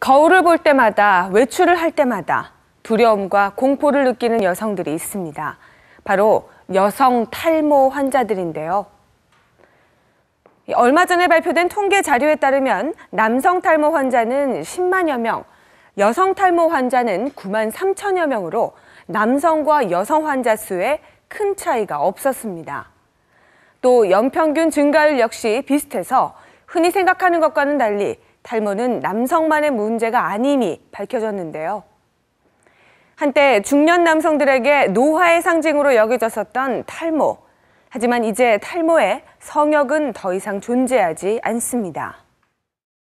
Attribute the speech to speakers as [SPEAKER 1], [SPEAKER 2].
[SPEAKER 1] 거울을 볼 때마다 외출을 할 때마다 두려움과 공포를 느끼는 여성들이 있습니다. 바로 여성 탈모 환자들인데요. 얼마 전에 발표된 통계 자료에 따르면 남성 탈모 환자는 10만여 명, 여성 탈모 환자는 9만 3천여 명으로 남성과 여성 환자 수에 큰 차이가 없었습니다. 또 연평균 증가율 역시 비슷해서 흔히 생각하는 것과는 달리 탈모는 남성만의 문제가 아님이 밝혀졌는데요. 한때 중년 남성들에게 노화의 상징으로 여겨졌었던 탈모. 하지만 이제 탈모에 성역은 더 이상 존재하지 않습니다.